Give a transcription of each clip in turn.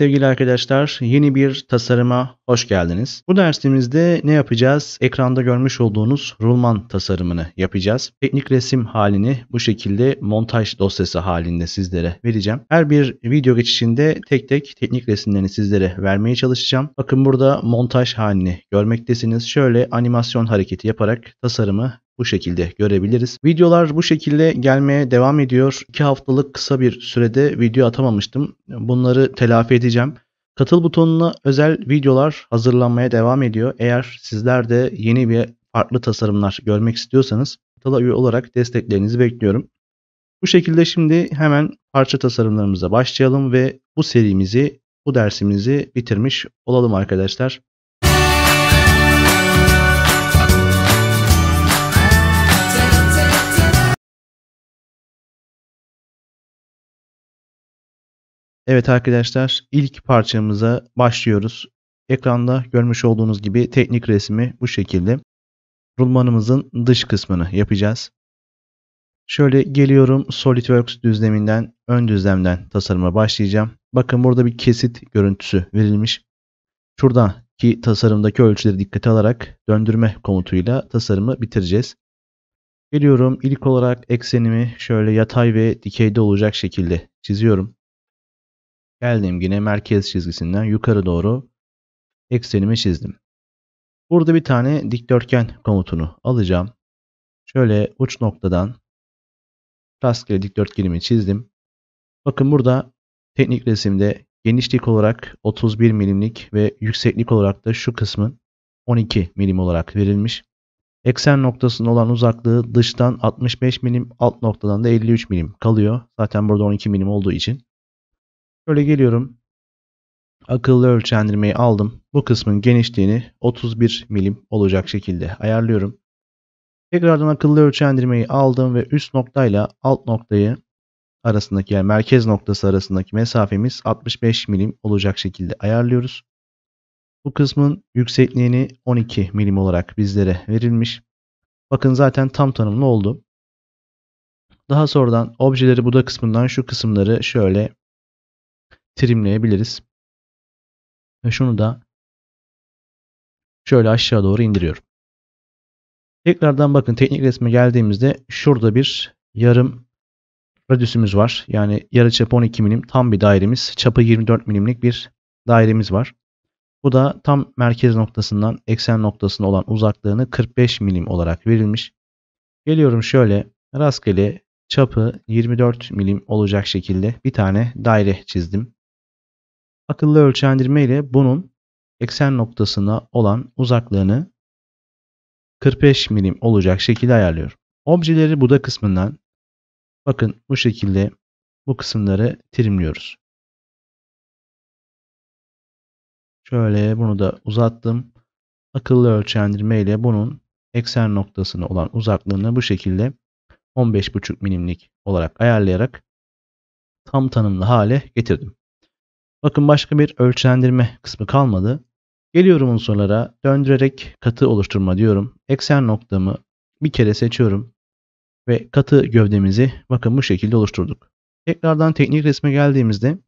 Sevgili arkadaşlar yeni bir tasarıma hoş geldiniz. Bu dersimizde ne yapacağız? Ekranda görmüş olduğunuz rulman tasarımını yapacağız. Teknik resim halini bu şekilde montaj dosyası halinde sizlere vereceğim. Her bir video geçişinde tek tek teknik resimlerini sizlere vermeye çalışacağım. Bakın burada montaj halini görmektesiniz. Şöyle animasyon hareketi yaparak tasarımı bu şekilde görebiliriz. Videolar bu şekilde gelmeye devam ediyor. 2 haftalık kısa bir sürede video atamamıştım. Bunları telafi edeceğim. Katıl butonuna özel videolar hazırlanmaya devam ediyor. Eğer sizler de yeni bir farklı tasarımlar görmek istiyorsanız katıla üye olarak desteklerinizi bekliyorum. Bu şekilde şimdi hemen parça tasarımlarımıza başlayalım ve bu serimizi, bu dersimizi bitirmiş olalım arkadaşlar. Evet arkadaşlar ilk parçamıza başlıyoruz. Ekranda görmüş olduğunuz gibi teknik resmi bu şekilde. Rulmanımızın dış kısmını yapacağız. Şöyle geliyorum SolidWorks düzleminden ön düzlemden tasarıma başlayacağım. Bakın burada bir kesit görüntüsü verilmiş. Şuradaki tasarımdaki ölçüleri dikkate alarak döndürme komutuyla tasarımı bitireceğiz. Geliyorum ilk olarak eksenimi şöyle yatay ve dikeyde olacak şekilde çiziyorum. Geldim yine merkez çizgisinden yukarı doğru eksenimi çizdim. Burada bir tane dikdörtgen komutunu alacağım. Şöyle uç noktadan rastgele dikdörtgenimi çizdim. Bakın burada teknik resimde genişlik olarak 31 milimlik ve yükseklik olarak da şu kısmın 12 milim olarak verilmiş. Eksen noktasının olan uzaklığı dıştan 65 milim, alt noktadan da 53 milim kalıyor. Zaten burada 12 milim olduğu için. Şöyle geliyorum. Akıllı ölçendirmeyi aldım. Bu kısmın genişliğini 31 milim olacak şekilde ayarlıyorum. Tekrardan akıllı ölçendirmeyi aldım ve üst noktayla alt noktayı arasındaki yani merkez noktası arasındaki mesafemiz 65 milim olacak şekilde ayarlıyoruz. Bu kısmın yüksekliğini 12 milim olarak bizlere verilmiş. Bakın zaten tam tanımlı oldu. Daha sonradan objeleri buda kısmından şu kısımları şöyle trimleyebiliriz. Ve şunu da şöyle aşağı doğru indiriyorum. Tekrardan bakın teknik resme geldiğimizde şurada bir yarım radyüsümüz var. Yani yarı çapı 12 milim tam bir dairemiz. Çapı 24 milimlik bir dairemiz var. Bu da tam merkez noktasından eksen noktasına olan uzaklığını 45 milim olarak verilmiş. Geliyorum şöyle rastgele çapı 24 milim olacak şekilde bir tane daire çizdim. Akıllı ölçendirme ile bunun eksen noktasına olan uzaklığını 45 milim olacak şekilde ayarlıyorum. Objeleri buda kısmından bakın bu şekilde bu kısımları trimliyoruz. Şöyle bunu da uzattım. Akıllı ölçendirme ile bunun eksen noktasına olan uzaklığını bu şekilde 15,5 milimlik olarak ayarlayarak tam tanımlı hale getirdim. Bakın başka bir ölçülendirme kısmı kalmadı. Geliyorum unsurlara döndürerek katı oluşturma diyorum. Eksen noktamı bir kere seçiyorum. Ve katı gövdemizi bakın bu şekilde oluşturduk. Tekrardan teknik resme geldiğimizde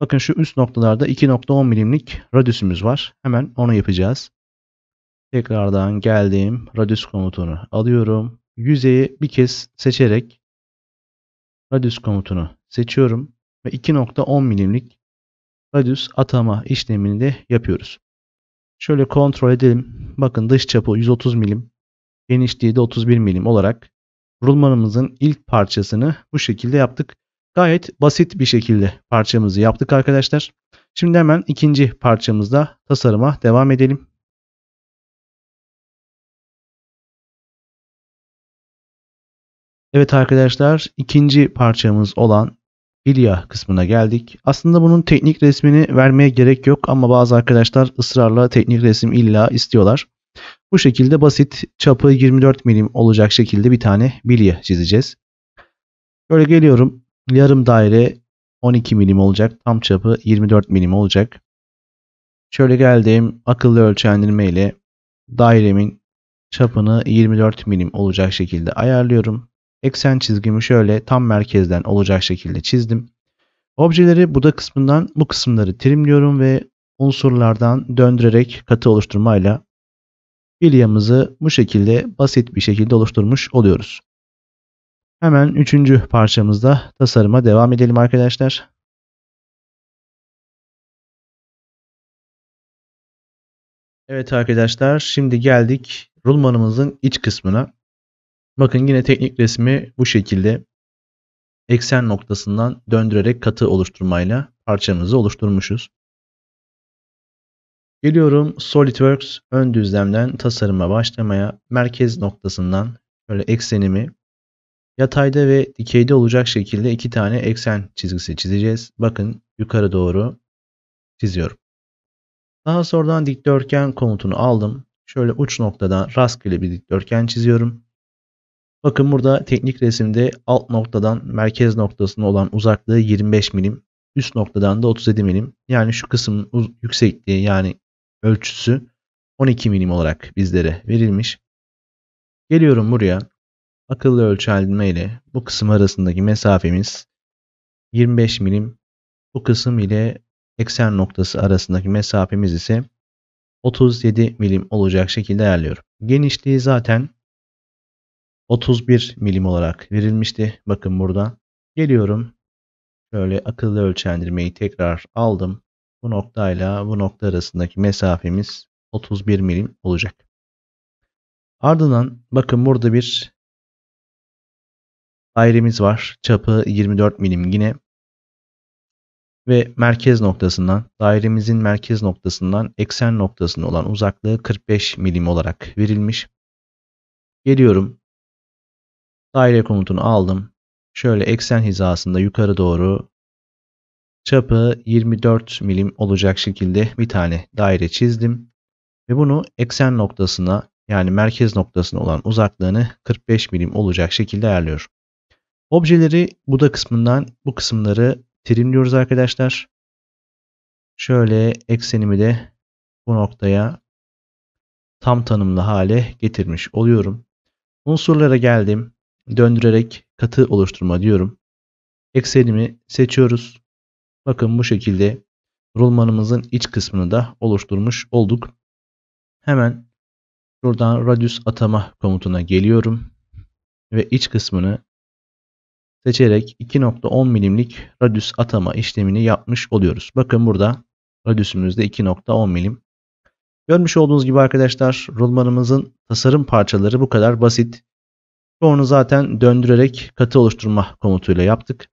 bakın şu üst noktalarda 2.10 milimlik radüsümüz var. Hemen onu yapacağız. Tekrardan geldiğim radius komutunu alıyorum. Yüzeyi bir kez seçerek radius komutunu seçiyorum ve 2.10 milimlik radius atama işlemini de yapıyoruz. Şöyle kontrol edelim. Bakın dış çapı 130 milim, genişliği de 31 milim olarak rulmanımızın ilk parçasını bu şekilde yaptık. Gayet basit bir şekilde parçamızı yaptık arkadaşlar. Şimdi hemen ikinci parçamızda tasarıma devam edelim. Evet arkadaşlar ikinci parçamız olan İlya kısmına geldik. Aslında bunun teknik resmini vermeye gerek yok ama bazı arkadaşlar ısrarla teknik resim illa istiyorlar. Bu şekilde basit çapı 24 milim olacak şekilde bir tane bilye çizeceğiz. Böyle geliyorum. Yarım daire 12 milim olacak. Tam çapı 24 milim olacak. Şöyle geldim. Akıllı ölçendirme ile dairemin çapını 24 milim olacak şekilde ayarlıyorum. Eksen çizgimi şöyle tam merkezden olacak şekilde çizdim. Objeleri buda kısmından bu kısımları trimliyorum ve unsurlardan döndürerek katı oluşturmayla bilyamızı bu şekilde basit bir şekilde oluşturmuş oluyoruz. Hemen üçüncü parçamızda tasarıma devam edelim arkadaşlar. Evet arkadaşlar şimdi geldik rulmanımızın iç kısmına. Bakın yine teknik resmi bu şekilde eksen noktasından döndürerek katı oluşturmayla parçamızı oluşturmuşuz. Geliyorum SolidWorks ön düzlemden tasarıma başlamaya merkez noktasından şöyle eksenimi yatayda ve dikeyde olacak şekilde iki tane eksen çizgisi çizeceğiz. Bakın yukarı doğru çiziyorum. Daha sonradan dikdörtgen komutunu aldım. Şöyle uç noktadan rastgele bir dikdörtgen çiziyorum. Bakın burada teknik resimde alt noktadan merkez noktasına olan uzaklığı 25 milim. Üst noktadan da 37 milim. Yani şu kısmın yüksekliği yani ölçüsü 12 milim olarak bizlere verilmiş. Geliyorum buraya. Akıllı ölçelme ile bu kısım arasındaki mesafemiz 25 milim. Bu kısım ile eksen noktası arasındaki mesafemiz ise 37 milim olacak şekilde ayarlıyorum. Genişliği zaten 31 milim olarak verilmişti. Bakın burada. Geliyorum. Şöyle akıllı ölçendirmeyi tekrar aldım. Bu noktayla bu nokta arasındaki mesafemiz 31 milim olacak. Ardından bakın burada bir dairemiz var. Çapı 24 milim yine. Ve merkez noktasından, dairemizin merkez noktasından eksen noktasına olan uzaklığı 45 milim olarak verilmiş. Geliyorum Daire komutunu aldım. Şöyle eksen hizasında yukarı doğru çapı 24 milim olacak şekilde bir tane daire çizdim. Ve bunu eksen noktasına yani merkez noktasına olan uzaklığını 45 milim olacak şekilde ayarlıyorum. Objeleri bu da kısmından bu kısımları trimliyoruz arkadaşlar. Şöyle eksenimi de bu noktaya tam tanımlı hale getirmiş oluyorum. Unsurlara geldim döndürerek katı oluşturma diyorum. Eksenimi seçiyoruz. Bakın bu şekilde rulmanımızın iç kısmını da oluşturmuş olduk. Hemen buradan radius atama komutuna geliyorum ve iç kısmını seçerek 2.10 milimlik radius atama işlemini yapmış oluyoruz. Bakın burada radiusümüzde 2.10 milim. Görmüş olduğunuz gibi arkadaşlar rulmanımızın tasarım parçaları bu kadar basit. Çoğunu zaten döndürerek katı oluşturma komutuyla yaptık.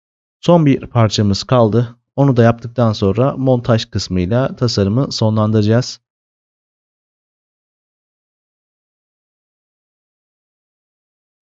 Son bir parçamız kaldı. Onu da yaptıktan sonra montaj kısmıyla tasarımı sonlandıracağız.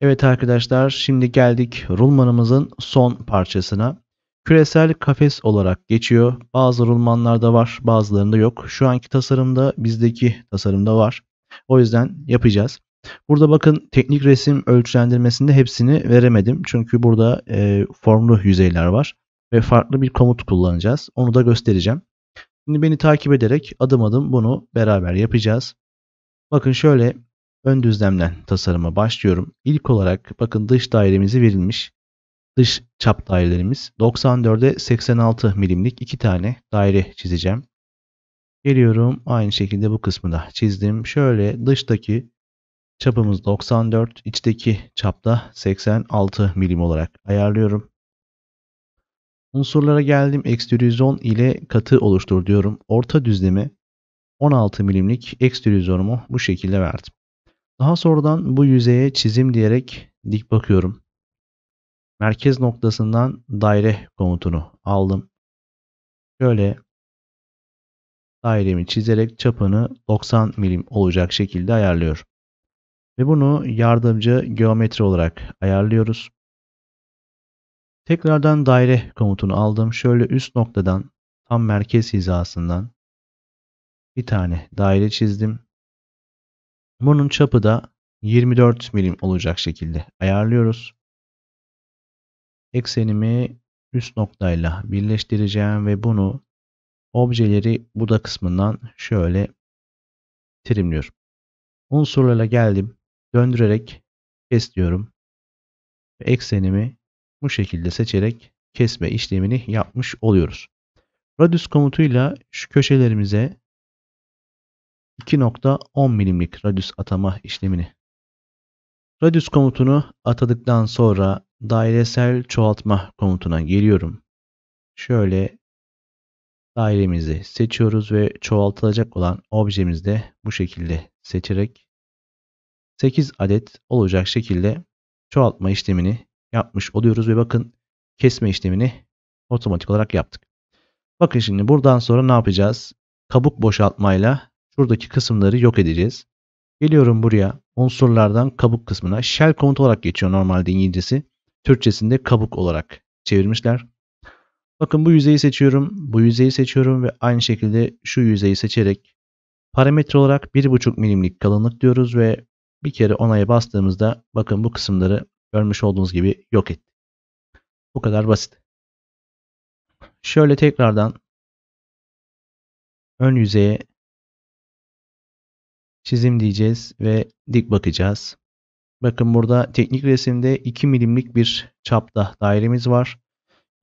Evet arkadaşlar şimdi geldik rulmanımızın son parçasına. Küresel kafes olarak geçiyor. Bazı rulmanlarda var bazılarında yok. Şu anki tasarımda bizdeki tasarımda var. O yüzden yapacağız. Burada bakın teknik resim ölçülendirmesinde hepsini veremedim. Çünkü burada e, formlu yüzeyler var ve farklı bir komut kullanacağız. Onu da göstereceğim. Şimdi beni takip ederek adım adım bunu beraber yapacağız. Bakın şöyle ön düzlemden tasarıma başlıyorum. İlk olarak bakın dış dairemizi verilmiş. Dış çap dairelerimiz 94'e 86 milimlik iki tane daire çizeceğim. Geliyorum aynı şekilde bu kısmı da çizdim. Şöyle dıştaki Çapımız 94, içteki çapta 86 milim olarak ayarlıyorum. Unsurlara geldim. Ekstrüzyon ile katı oluştur diyorum. Orta düzlemi 16 milimlik ekstrüzyonumu bu şekilde verdim. Daha sonradan bu yüzeye çizim diyerek dik bakıyorum. Merkez noktasından daire komutunu aldım. Şöyle dairemi çizerek çapını 90 milim olacak şekilde ayarlıyorum. Ve bunu yardımcı geometri olarak ayarlıyoruz. Tekrardan daire komutunu aldım. Şöyle üst noktadan tam merkez hizasından bir tane daire çizdim. Bunun çapı da 24 milim olacak şekilde ayarlıyoruz. Eksenimi üst noktayla birleştireceğim ve bunu objeleri bu kısmından şöyle trimliyorum. Unsurlara geldim döndürerek kes diyorum. Eksenimi bu şekilde seçerek kesme işlemini yapmış oluyoruz. Radius komutuyla şu köşelerimize 2.10 milimlik radius atama işlemini. Radius komutunu atadıktan sonra dairesel çoğaltma komutuna geliyorum. Şöyle dairemizi seçiyoruz ve çoğaltılacak olan objemizi de bu şekilde seçerek 8 adet olacak şekilde çoğaltma işlemini yapmış oluyoruz ve bakın kesme işlemini otomatik olarak yaptık. Bakın şimdi buradan sonra ne yapacağız? Kabuk boşaltmayla şuradaki kısımları yok edeceğiz. Geliyorum buraya unsurlardan kabuk kısmına. Shell komut olarak geçiyor normalde İngilizcesi. Türkçesinde kabuk olarak çevirmişler. Bakın bu yüzeyi seçiyorum. Bu yüzeyi seçiyorum ve aynı şekilde şu yüzeyi seçerek parametre olarak 1.5 milimlik kalınlık diyoruz ve bir kere onaya bastığımızda bakın bu kısımları görmüş olduğunuz gibi yok etti Bu kadar basit. Şöyle tekrardan ön yüzeye çizim diyeceğiz ve dik bakacağız. Bakın burada teknik resimde 2 milimlik bir çapta dairemiz var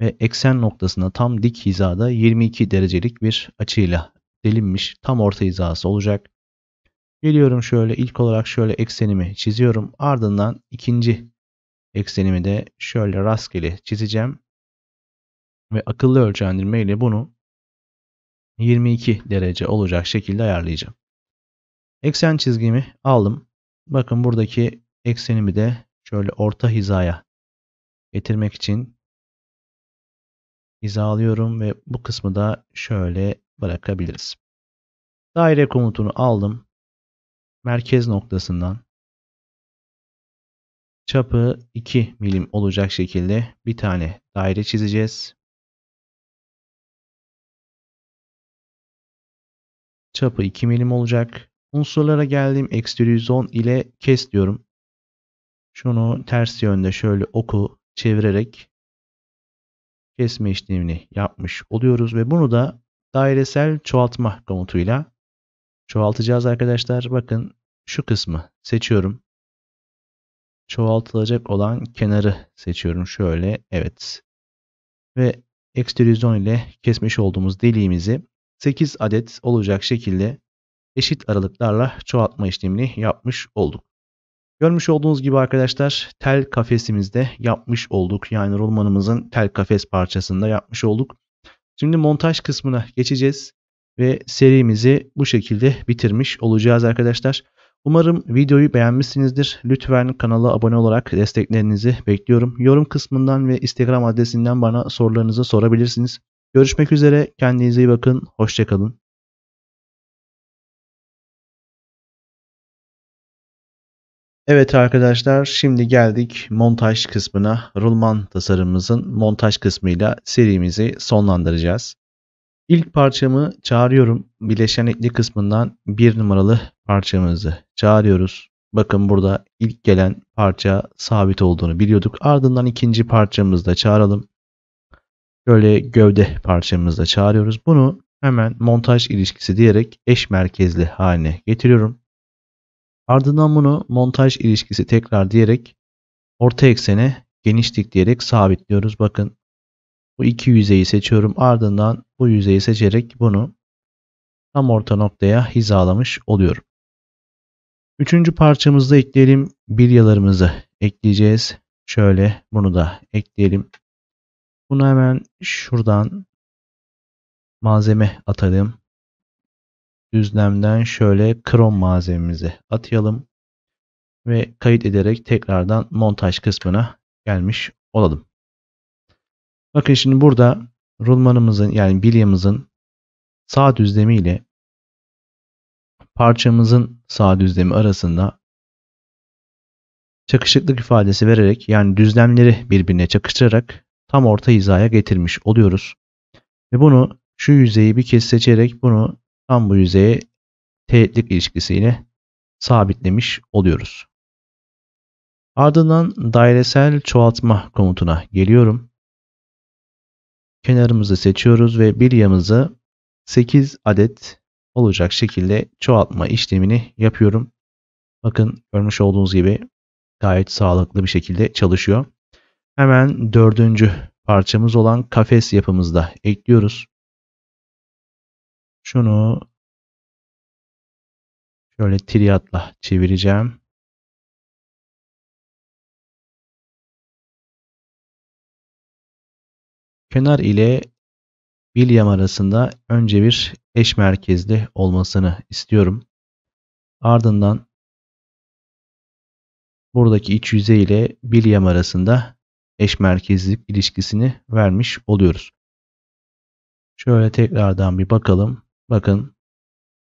ve eksen noktasına tam dik hizada 22 derecelik bir açıyla delinmiş tam orta hizası olacak. Geliyorum şöyle ilk olarak şöyle eksenimi çiziyorum. Ardından ikinci eksenimi de şöyle rastgele çizeceğim. Ve akıllı ölçendirme ile bunu 22 derece olacak şekilde ayarlayacağım. Eksen çizgimi aldım. Bakın buradaki eksenimi de şöyle orta hizaya getirmek için hizalıyorum ve bu kısmı da şöyle bırakabiliriz. Daire komutunu aldım merkez noktasından çapı 2 milim olacak şekilde bir tane daire çizeceğiz. Çapı 2 milim olacak. Unsurlara geldim. Ekstrüzyon ile kes diyorum. Şunu ters yönde şöyle oku çevirerek kesme işlemini yapmış oluyoruz ve bunu da dairesel çoğaltma komutuyla Çoğaltacağız arkadaşlar. Bakın şu kısmı seçiyorum. Çoğaltılacak olan kenarı seçiyorum. Şöyle evet. Ve ekstrüzyon ile kesmiş olduğumuz deliğimizi 8 adet olacak şekilde eşit aralıklarla çoğaltma işlemini yapmış olduk. Görmüş olduğunuz gibi arkadaşlar tel kafesimizde yapmış olduk. Yani rulmanımızın tel kafes parçasında yapmış olduk. Şimdi montaj kısmına geçeceğiz ve serimizi bu şekilde bitirmiş olacağız arkadaşlar. Umarım videoyu beğenmişsinizdir. Lütfen kanala abone olarak desteklerinizi bekliyorum. Yorum kısmından ve Instagram adresinden bana sorularınızı sorabilirsiniz. Görüşmek üzere. Kendinize iyi bakın. Hoşçakalın. Evet arkadaşlar şimdi geldik montaj kısmına. Rulman tasarımımızın montaj kısmıyla serimizi sonlandıracağız. İlk parçamı çağırıyorum. Bileşen kısmından bir numaralı parçamızı çağırıyoruz. Bakın burada ilk gelen parça sabit olduğunu biliyorduk. Ardından ikinci parçamızı da çağıralım. Şöyle gövde parçamızı da çağırıyoruz. Bunu hemen montaj ilişkisi diyerek eş merkezli haline getiriyorum. Ardından bunu montaj ilişkisi tekrar diyerek orta eksene genişlik diyerek sabitliyoruz. Bakın bu iki yüzeyi seçiyorum. Ardından bu yüzeyi seçerek bunu tam orta noktaya hizalamış oluyorum. Üçüncü parçamızda ekleyelim. bir yalarımızı ekleyeceğiz. Şöyle bunu da ekleyelim. Bunu hemen şuradan malzeme atalım. Düzlemden şöyle krom malzememizi atayalım ve kayıt ederek tekrardan montaj kısmına gelmiş olalım. Bakın şimdi burada rulmanımızın yani bilyamızın sağ düzlemi ile parçamızın sağ düzlemi arasında çakışıklık ifadesi vererek yani düzlemleri birbirine çakıştırarak tam orta hizaya getirmiş oluyoruz. Ve bunu şu yüzeyi bir kez seçerek bunu tam bu yüzeye teğetlik ilişkisiyle sabitlemiş oluyoruz. Ardından dairesel çoğaltma komutuna geliyorum kenarımızı seçiyoruz ve bir yamızı 8 adet olacak şekilde çoğaltma işlemini yapıyorum. Bakın görmüş olduğunuz gibi gayet sağlıklı bir şekilde çalışıyor. Hemen dördüncü parçamız olan kafes yapımızda ekliyoruz. Şunu şöyle triyatla çevireceğim. Fener ile William arasında önce bir eş merkezli olmasını istiyorum. Ardından buradaki iç yüzey ile William arasında eş merkezlik ilişkisini vermiş oluyoruz. Şöyle tekrardan bir bakalım. Bakın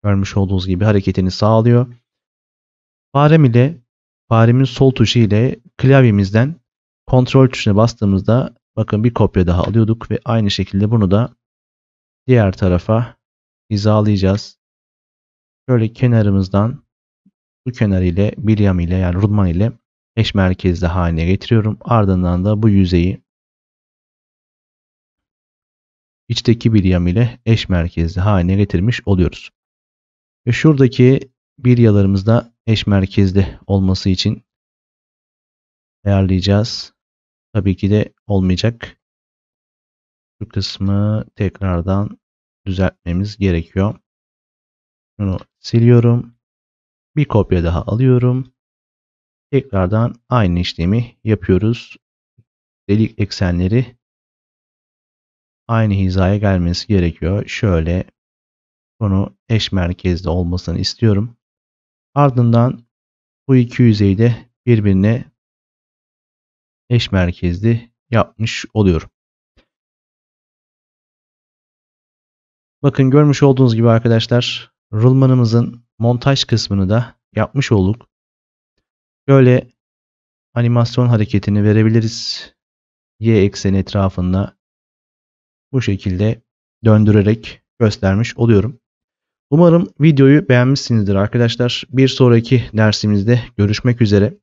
görmüş olduğunuz gibi hareketini sağlıyor. Farem ile faremin sol tuşu ile klavyemizden kontrol tuşuna bastığımızda Bakın bir kopya daha alıyorduk ve aynı şekilde bunu da diğer tarafa hizalayacağız. Şöyle kenarımızdan bu kenar ile bilyam ile yani rulman ile eş merkezli haline getiriyorum. Ardından da bu yüzeyi içteki bilyam ile eş merkezli haline getirmiş oluyoruz. Ve şuradaki bilyalarımız da eş merkezli olması için ayarlayacağız. Tabii ki de olmayacak. Şu kısmı tekrardan düzeltmemiz gerekiyor. Bunu siliyorum. Bir kopya daha alıyorum. Tekrardan aynı işlemi yapıyoruz. Delik eksenleri aynı hizaya gelmesi gerekiyor. Şöyle bunu eş merkezde olmasını istiyorum. Ardından bu iki yüzeyi de birbirine eş merkezli yapmış oluyorum. Bakın görmüş olduğunuz gibi arkadaşlar rulmanımızın montaj kısmını da yapmış olduk. Böyle animasyon hareketini verebiliriz. Y ekseni etrafında bu şekilde döndürerek göstermiş oluyorum. Umarım videoyu beğenmişsinizdir arkadaşlar. Bir sonraki dersimizde görüşmek üzere.